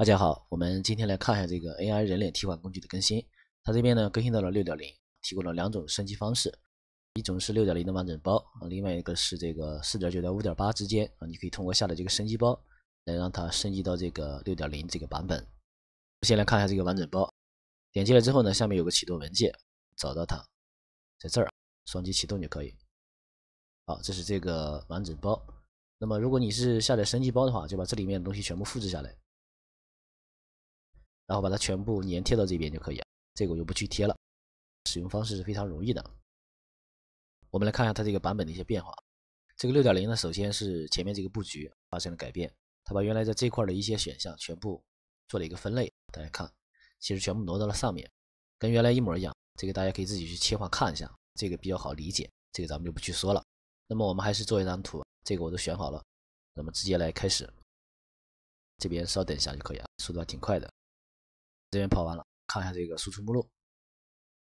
大家好，我们今天来看一下这个 AI 人脸替换工具的更新。它这边呢更新到了6.0，提供了两种升级方式，一种是6.0的完整包，另外一个是这个4.9到5.8之间啊，你可以通过下载这个升级包，来让它升级到这个6.0这个版本。先来看一下这个完整包，点进来之后呢，下面有个启动文件，找到它，在这儿双击启动就可以。好，这是这个完整包。那么如果你是下载升级包的话，就把这里面的东西全部复制下来。然后把它全部粘贴到这边就可以了。这个我就不去贴了。使用方式是非常容易的。我们来看一下它这个版本的一些变化。这个六点零呢，首先是前面这个布局发生了改变，它把原来在这块的一些选项全部做了一个分类。大家看，其实全部挪到了上面，跟原来一模一样。这个大家可以自己去切换看一下，这个比较好理解。这个咱们就不去说了。那么我们还是做一张图，这个我都选好了。那么直接来开始，这边稍等一下就可以啊，速度还挺快的。这边跑完了，看一下这个输出目录。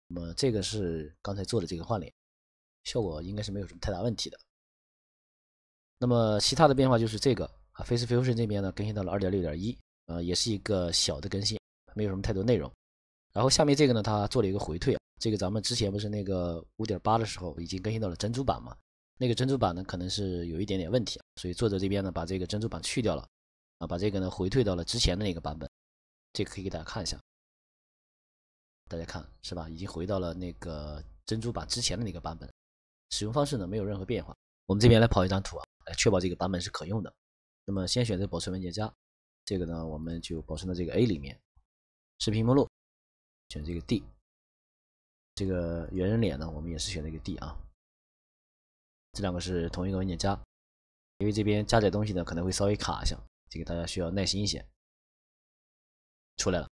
那么这个是刚才做的这个换脸，效果应该是没有什么太大问题的。那么其他的变化就是这个啊，Face Fusion 这边呢更新到了二点六点一，啊，也是一个小的更新，没有什么太多内容。然后下面这个呢，它做了一个回退，啊，这个咱们之前不是那个五点八的时候已经更新到了珍珠版嘛？那个珍珠版呢可能是有一点点问题，所以作者这边呢把这个珍珠版去掉了，啊，把这个呢回退到了之前的那个版本。这个可以给大家看一下，大家看是吧？已经回到了那个珍珠版之前的那个版本，使用方式呢没有任何变化。我们这边来跑一张图啊，来确保这个版本是可用的。那么先选择保存文件夹，这个呢我们就保存到这个 A 里面。视频目录选这个 D，这个圆人脸呢我们也是选这个 D 啊，这两个是同一个文件夹。因为这边加载东西呢可能会稍微卡一下，这个大家需要耐心一些。出来了，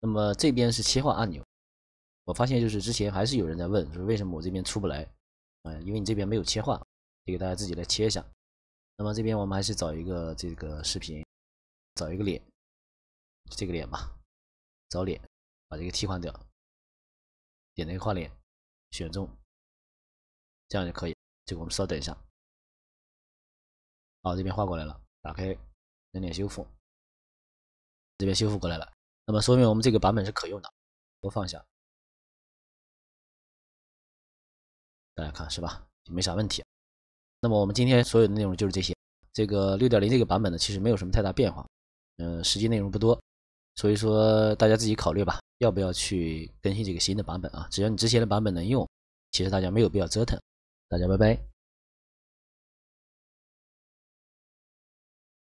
那么这边是切换按钮，我发现就是之前还是有人在问，说为什么我这边出不来，啊，因为你这边没有切换，给大家自己来切一下。那么这边我们还是找一个这个视频，找一个脸，这个脸吧，找脸，把这个替换掉，点那个画脸，选中，这样就可以。这个我们稍等一下，好，这边画过来了，打开人脸修复。这边修复过来了，那么说明我们这个版本是可用的。播放一下，大家看是吧？也没啥问题。那么我们今天所有的内容就是这些。这个6.0这个版本呢，其实没有什么太大变化，嗯，实际内容不多，所以说大家自己考虑吧，要不要去更新这个新的版本啊？只要你之前的版本能用，其实大家没有必要折腾。大家拜拜。